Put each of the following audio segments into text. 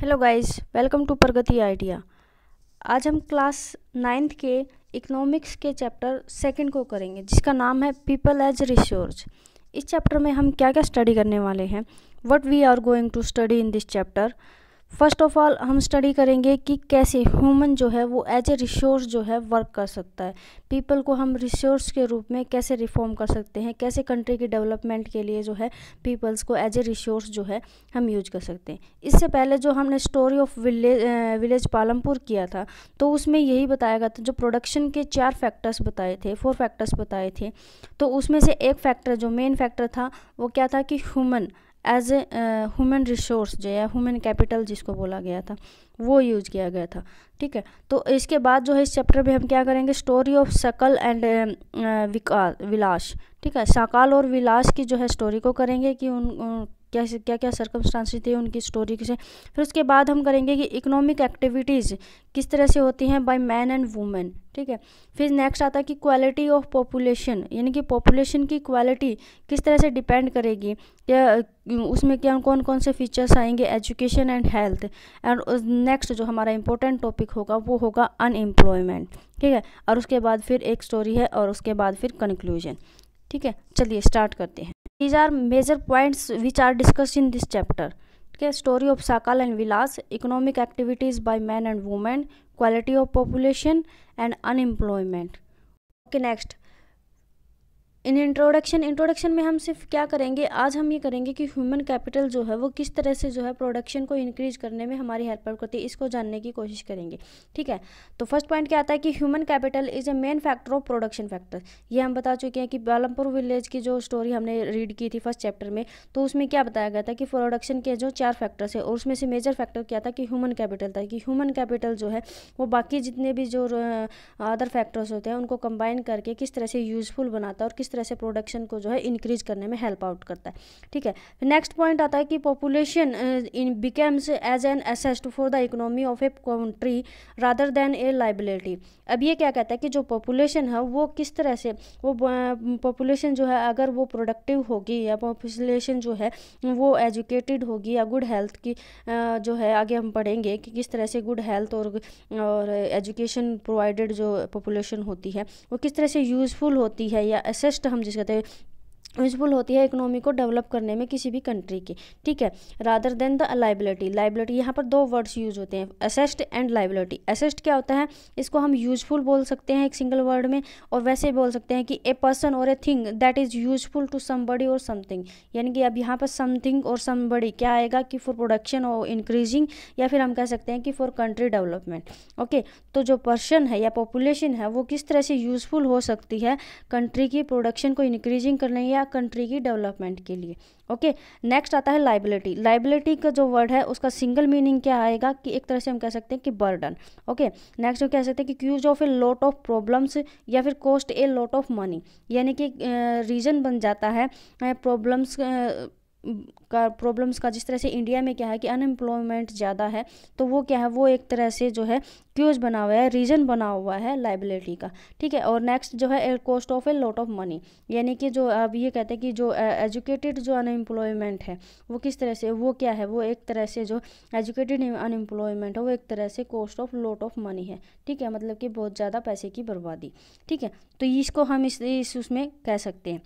hello guys welcome to Pragati idea आज हम class ninth के इकोनॉमिक्स के चैप्टर सेकंड को करेंगे जिसका नाम है पीपल एज रिसोर्स इस चैप्टर में हम क्या क्या स्टडी करने वाले हैं what we are going to study in this chapter first of all हम स्टडी करेंगे कि कैसे ह्यूमन जो है वो एज ए रिसोर्स जो है वर्क कर सकता है पीपल को हम रिसोर्स के रूप में कैसे रिफॉर्म कर सकते हैं कैसे कंट्री की डेवलपमेंट के लिए जो है पीपल्स को एज ए रिसोर्स जो है हम यूज कर सकते हैं इससे पहले जो हमने story of village village Palampur किया था तो उसमें यही बताया गया था जो प्रोडक्शन के चार फैक्टर्स बताए थे फोर फैक्टर्स बताए थे तो उसमें से एक फैक्टर जो मेन फैक्टर था वो क्या था कि human as a human resource जो है ह्यूमन कैपिटल जिसको बोला गया था वो यूज़ किया गया था ठीक है तो इसके बाद जो है इस चैप्टर में हम क्या करेंगे story of Sakal and Vikas Vilas ठीक है सकाल और विलास की जो है स्टोरी को करेंगे कि उन, उन क्या क्या क्या सर्कमस्टांसेस थे उनकी स्टोरी से फिर उसके बाद हम करेंगे कि इकोनॉमिक एक्टिविटीज़ किस तरह से होती हैं बाय मैन एंड वुमेन ठीक है फिर नेक्स्ट आता है कि क्वालिटी ऑफ पॉपुलेशन यानी कि पॉपुलेशन की क्वालिटी किस तरह से डिपेंड करेगी या उसमें क्या कौन कौन से फीचर्स आएंगे education and health and next जो हमारा इंपॉर्टेंट टॉपिक होगा वो होगा अनएम्प्लॉयमेंट ठीक है और उसके बाद फिर एक स्टोरी है और उसके बाद फिर कंक्लूजन ठीक है चलिए स्टार्ट करते हैं these are major points which are discussed in this chapter okay story of sakal and vilas economic activities by men and women quality of population and unemployment okay next in introduction introduction में हम सिर्फ क्या करेंगे आज हम ये करेंगे कि ह्यूमन कैपिटल जो है वो किस तरह से जो है प्रोडक्शन को इंक्रीज करने में हमारी हेल्प करती है इसको जानने की कोशिश करेंगे ठीक है तो फर्स्ट पॉइंट क्या आता है कि human capital is a main factor of production factor ये हम बता चुके हैं कि बालमपुर विलेज की जो स्टोरी हमने रीड की थी फर्स्ट चैप्टर में तो उसमें क्या बताया गया था कि प्रोडक्शन के जो चार फैक्टर्स है और उसमें से मेजर फैक्टर क्या था कि ह्यूमन कैपिटल था कि ह्यूमन कैपिटल जो है वो बाकी जितने भी जो अदर फैक्टर्स होते हैं उनको कंबाइन करके किस तरह से यूजफुल बनाता है और किस तरह तरह से प्रोडक्शन को जो है इंक्रीज करने में हेल्प आउट करता है ठीक है नेक्स्ट पॉइंट आता है कि population in becomes as an asset for the economy of a country rather than a liability अब ये क्या कहता है कि जो पॉपुलेशन है वो किस तरह से वो पॉपुलेशन uh, जो है अगर वो प्रोडक्टिव होगी या पॉपुलेशन जो है वो एजुकेटेड होगी या गुड हेल्थ की uh, जो है आगे हम पढ़ेंगे कि किस तरह से गुड हेल्थ और और एजुकेशन प्रोवाइडेड जो पॉपुलेशन होती है वो किस तरह से यूज़फुल होती है या असेस्ट कष्ट हम जिसे कहते हैं यूजफुल होती है इकोनॉमी को डेवलप करने में किसी भी कंट्री की ठीक है rather than the liability liability यहाँ पर दो वर्ड्स यूज होते हैं असेस्ट एंड लाइबिलिटी असेस्ट क्या होता है इसको हम यूजफुल बोल सकते हैं एक सिंगल वर्ड में और वैसे बोल सकते हैं कि ए पर्सन और a thing that is useful to somebody और समथिंग यानी कि अब यहाँ पर समथिंग और समबडी क्या आएगा कि फॉर प्रोडक्शन और इंक्रीजिंग या फिर हम कह सकते हैं कि फॉर कंट्री डेवलपमेंट ओके तो जो पर्सन है या पॉपुलेशन है वो किस तरह से यूजफुल हो सकती है कंट्री की प्रोडक्शन को इंक्रीजिंग करने या या कंट्री की डेवलपमेंट के लिए ओके नेक्स्ट आता है लाइबिलिटी लाइबिलिटी का जो वर्ड है उसका सिंगल मीनिंग क्या आएगा कि एक तरह से हम कह सकते हैं कि बर्डन ओके नेक्स्ट हम कह सकते हैं कि cause of a lot of problems या फिर cost a lot of money यानी कि रीजन बन जाता है प्रॉब्लम्स का प्रॉब्लम्स का जिस तरह से इंडिया में क्या है कि अनएम्प्लॉयमेंट ज़्यादा है तो वो क्या है वो एक तरह से जो है क्यूज बना हुआ है रीजन बना हुआ है लाइबिलिटी का ठीक है और नेक्स्ट जो है cost of a lot of money यानी कि जो अब ये कहते हैं कि जो एजुकेटेड जो अनएम्प्लॉयमेंट है वो किस तरह से वो क्या है वो एक तरह से जो एजुकेटेड अनएम्प्लॉयमेंट है वो एक तरह से cost of lot of money है ठीक है मतलब कि बहुत ज़्यादा पैसे की बर्बादी ठीक है तो इसको हम इस, इस उसमें कह सकते हैं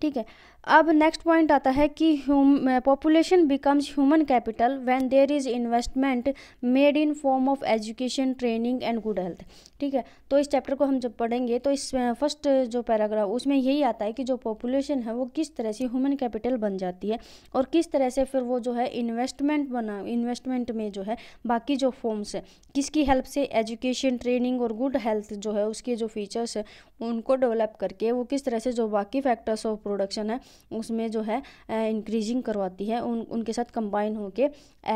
ठीक है अब नेक्स्ट पॉइंट आता है कि population becomes human capital when there is investment made in form of education training and good health ठीक है तो इस चैप्टर को हम जब पढ़ेंगे तो इस फर्स्ट uh, uh, जो पैराग्राफ उसमें यही आता है कि जो पॉपुलेशन है वो किस तरह से ह्यूमन कैपिटल बन जाती है और किस तरह से फिर वो जो है इन्वेस्टमेंट बना इन्वेस्टमेंट में जो है बाकी जो फॉर्म्स है किसकी हेल्प से एजुकेशन ट्रेनिंग और गुड हेल्थ जो है उसके जो फीचर्स है उनको डेवलप करके वो किस तरह से जो बाकी फैक्टर्स ऑफ प्रोडक्शन है उसमें जो है इंक्रीजिंग करवाती है उन उनके साथ कंबाइन होके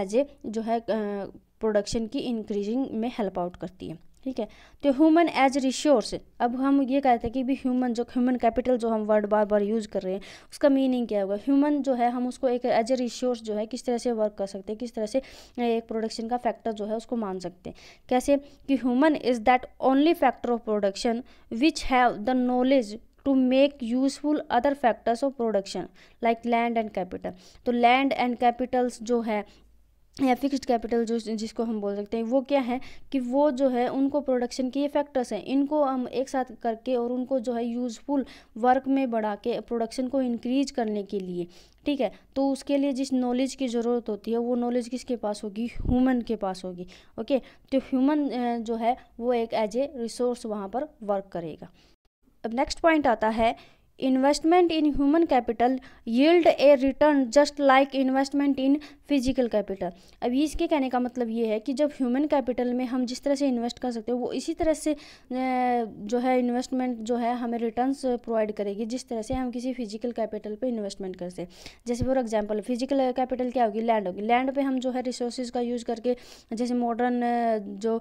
एज ए जो है प्रोडक्शन की इंक्रीजिंग में हेल्प आउट करती है ठीक है तो ह्यूमन एज रिसोर्स अब हम ये कहते हैं कि भी ह्यूमन जो ह्यूमन कैपिटल जो हम वर्ड बार बार यूज़ कर रहे हैं उसका मीनिंग क्या होगा ह्यूमन जो है हम उसको एक एज ए रिसोर्स जो है किस तरह से वर्क कर सकते हैं किस तरह से एक प्रोडक्शन का फैक्टर जो है उसको मान सकते हैं कैसे कि human is that only factor of production which have the knowledge to make useful other factors of production like land and capital तो लैंड एंड कैपिटल्स जो है या फिक्स्ड कैपिटल जो जिसको हम बोल सकते हैं वो क्या है कि वो जो है उनको प्रोडक्शन के ये फैक्टर्स हैं इनको हम एक साथ करके और उनको जो है यूज़फुल वर्क में बढ़ा के प्रोडक्शन को इंक्रीज करने के लिए ठीक है तो उसके लिए जिस नॉलेज की ज़रूरत होती है वो नॉलेज किसके पास होगी ह्यूमन के पास होगी ओके तो ह्यूमन जो है वो एक एज ए रिसोर्स वहाँ पर वर्क करेगा अब नेक्स्ट पॉइंट आता है investment in human capital yield a return just like investment in physical capital अभी इसके कहने का मतलब ये है कि जब ह्यूमन कैपिटल में हम जिस तरह से इन्वेस्ट कर सकते हो वो इसी तरह से जो है इन्वेस्टमेंट जो है हमें रिटर्न प्रोवाइड करेगी जिस तरह से हम किसी फिजिकल कैपिटल पर इन्वेस्टमेंट कर सकते जैसे फॉर एग्जाम्पल फिजिकल कैपिटल क्या होगी लैंड होगी लैंड पर हम जो है रिसोर्सेज का यूज़ करके जैसे मॉडर्न जो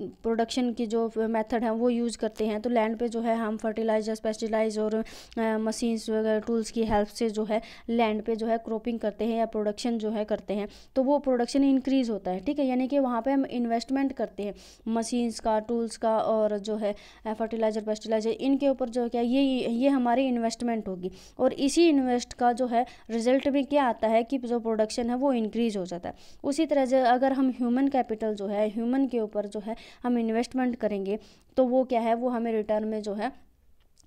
प्रोडक्शन की जो मेथड है वो यूज़ करते हैं तो लैंड पे जो है हम फर्टिलाइजर्स पेस्टिलाइज और मशीन्स वगैरह टूल्स की हेल्प से जो है लैंड पे जो है क्रॉपिंग करते हैं या प्रोडक्शन जो है करते हैं तो वो प्रोडक्शन इंक्रीज़ होता है ठीक है यानी कि वहाँ पे हम इन्वेस्टमेंट करते हैं मशीन्स का टूल्स का और जो है फर्टिलाइज़र पेस्टिलाइजर इनके ऊपर जो क्या ये ये हमारी इन्वेस्टमेंट होगी और इसी इन्वेस्ट का जो है रिजल्ट में क्या आता है कि जो प्रोडक्शन है वो इंक्रीज़ हो जाता है उसी तरह अगर हम ह्यूमन कैपिटल जो है ह्यूमन के ऊपर जो है हम इन्वेस्टमेंट करेंगे तो वो क्या है वो हमें रिटर्न में जो है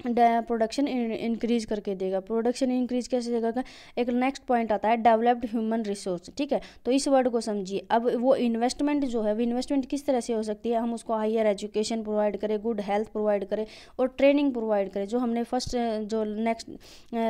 प्रोडक्शन इंक्रीज करके देगा प्रोडक्शन इंक्रीज कैसे देगा एक नेक्स्ट पॉइंट आता है डेवलप्ड ह्यूमन रिसोर्स ठीक है तो इस वर्ड को समझिए अब वो इन्वेस्टमेंट जो है वो इन्वेस्टमेंट किस तरह से हो सकती है हम उसको हायर एजुकेशन प्रोवाइड करें गुड हेल्थ प्रोवाइड करें और ट्रेनिंग प्रोवाइड करें जो हमने फर्स्ट जो नेक्स्ट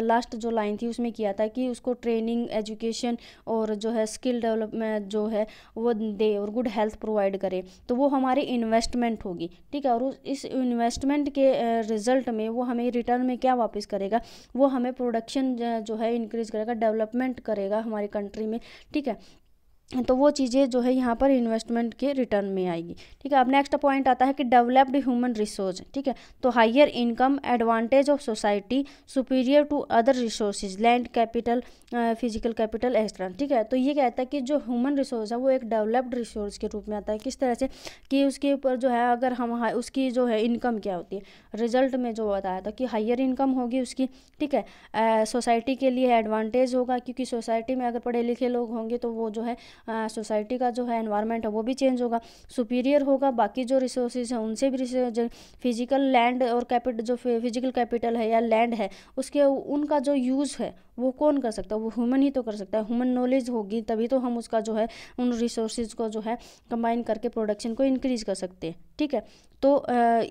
लास्ट जो लाइन थी उसमें किया था कि उसको ट्रेनिंग एजुकेशन और जो है स्किल डेवलपमेंट जो है वो दे और गुड हेल्थ प्रोवाइड करे तो वो हमारी इन्वेस्टमेंट होगी ठीक है और इस इन्वेस्टमेंट के रिजल्ट में वो वो हमें रिटर्न में क्या वापस करेगा वो हमें प्रोडक्शन जो है इंक्रीज़ करेगा डेवलपमेंट करेगा हमारी कंट्री में ठीक है तो वो चीज़ें जो है यहाँ पर इन्वेस्टमेंट के रिटर्न में आएगी ठीक है अब नेक्स्ट पॉइंट आता है कि डेवलप्ड ह्यूमन रिसोर्स ठीक है तो higher income advantage of society superior to other resources land capital physical capital extra ठीक है तो ये कहता है कि जो ह्यूमन रिसोर्स है वो एक डेवलप्ड रिसोर्स के रूप में आता है किस तरह से कि उसके ऊपर जो है अगर हम उसकी जो है इनकम क्या होती है रिजल्ट में जो बताया था कि हाइयर इनकम होगी उसकी ठीक है सोसाइटी के लिए एडवांटेज होगा क्योंकि सोसाइटी में अगर पढ़े लिखे लोग होंगे तो वो जो है सोसाइटी का जो है एनवायरनमेंट है वो भी चेंज होगा सुपीरियर होगा बाकी जो रिसोर्सेज हैं उनसे भी फिजिकल लैंड और कैपिटल जो फिजिकल कैपिटल है या लैंड है उसके उनका जो यूज़ है वो कौन कर सकता है वो ह्यूमन ही तो कर सकता है ह्यूमन नॉलेज होगी तभी तो हम उसका जो है उन रिसोर्सेज को जो है कंबाइन करके प्रोडक्शन को इंक्रीज कर सकते हैं ठीक है तो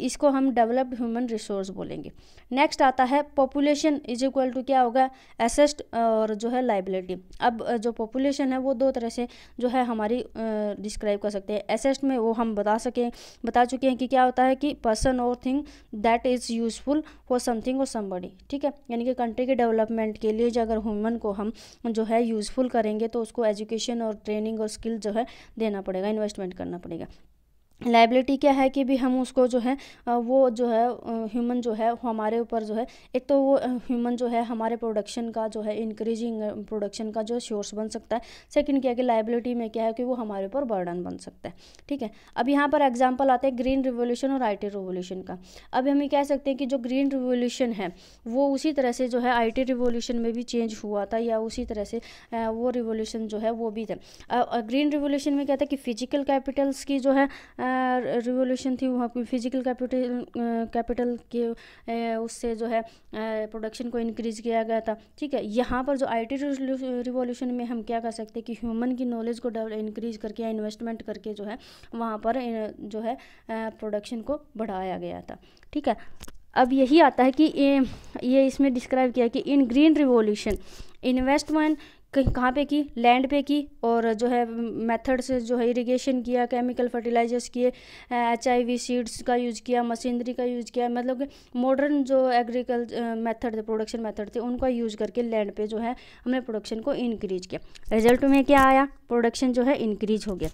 इसको हम डेवलप्ड ह्यूमन रिसोर्स बोलेंगे नेक्स्ट आता है पॉपुलेशन इज इक्वल टू क्या होगा एसेस्ट और जो है लाइबिलिटी अब जो पॉपुलेशन है वो दो तरह से जो है हमारी डिस्क्राइब कर सकते हैं एसेस्ट में वो हम बता सकें बता चुके हैं कि क्या होता है कि पर्सन और thing that is useful for something और समबडी ठीक है यानी कि कंट्री के डेवलपमेंट के लिए अगर ह्यूमन को हम जो है यूज़फुल करेंगे तो उसको एजुकेशन और ट्रेनिंग और स्किल जो है देना पड़ेगा इन्वेस्टमेंट करना पड़ेगा लाइबिलिटी क्या है कि भी हम उसको जो है वो जो है ह्यूमन जो है हमारे ऊपर जो है एक तो वो ह्यूमन जो है हमारे प्रोडक्शन का जो है इंक्रीजिंग प्रोडक्शन का जो सोर्स बन सकता है सेकंड क्या है कि लाइबिलिटी में क्या है कि वो हमारे ऊपर बर्डन बन सकता है ठीक है अब यहाँ पर एग्जाम्पल आते हैं ग्रीन रिवोल्यूशन और आई रिवोल्यूशन का अब हम ये कह सकते हैं कि जो ग्रीन रिवोल्यूशन है वो उसी तरह से जो है आई रिवोल्यूशन में भी चेंज हुआ था या उसी तरह से वो रिवोल्यूशन जो है वो भी था ग्रीन रिवोल्यूशन में क्या था कि फिजिकल कैपिटल्स की जो है रिवोल्यूशन थी वहाँ पर फिजिकल कैपिटल कैपिटल के उससे जो है प्रोडक्शन को इंक्रीज किया गया था ठीक है यहाँ पर जो आई टी रिवोल्यूशन में हम क्या कर सकते हैं कि ह्यूमन की नॉलेज को इंक्रीज करके या इन्वेस्टमेंट करके जो है वहाँ पर जो है प्रोडक्शन को बढ़ाया गया था ठीक है अब यही आता है कि ये, इसमें डिस्क्राइब किया कि इन ग्रीन रिवोल्यूशन इन्वेस्टमेंट कहीं कहाँ पे की लैंड पे की और जो है मेथड से जो है इरिगेशन किया केमिकल फर्टिलाइजर्स किए एच आई वी सीड्स का यूज़ किया मशीनरी का यूज़ किया मतलब कि मॉडर्न जो एग्रीकल्चर मेथड थे प्रोडक्शन मेथड थे उनका यूज़ करके लैंड पे जो है हमने प्रोडक्शन को इंक्रीज किया रिजल्ट में क्या आया प्रोडक्शन जो है इंक्रीज हो गया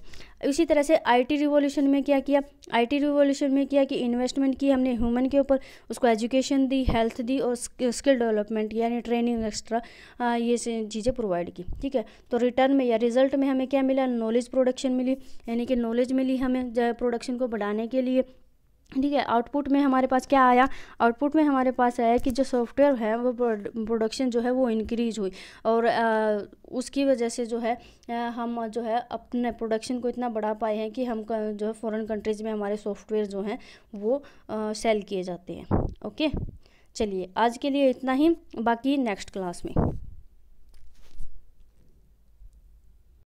इसी तरह से आईटी रिवॉल्यूशन में क्या किया आईटी रिवॉल्यूशन में किया कि इन्वेस्टमेंट की हमने ह्यूमन के ऊपर उसको एजुकेशन दी हेल्थ दी और स्किल डेवलपमेंट यानी ट्रेनिंग एक्स्ट्रा ये चीज़ें प्रोवाइड साइड की ठीक है तो रिटर्न में या रिजल्ट में हमें क्या मिला नॉलेज प्रोडक्शन मिली यानी कि नॉलेज मिली हमें प्रोडक्शन को बढ़ाने के लिए ठीक है आउटपुट में हमारे पास क्या आया आउटपुट में हमारे पास आया कि जो सॉफ्टवेयर है वो प्रोडक्शन जो है वो इंक्रीज हुई और आ, उसकी वजह से जो है हम जो है अपने प्रोडक्शन को इतना बढ़ा पाए हैं कि हम जो है फ़ॉरन कंट्रीज़ में हमारे सॉफ्टवेयर जो हैं वो आ, सेल किए जाते हैं ओके चलिए आज के लिए इतना ही बाकी नेक्स्ट क्लास में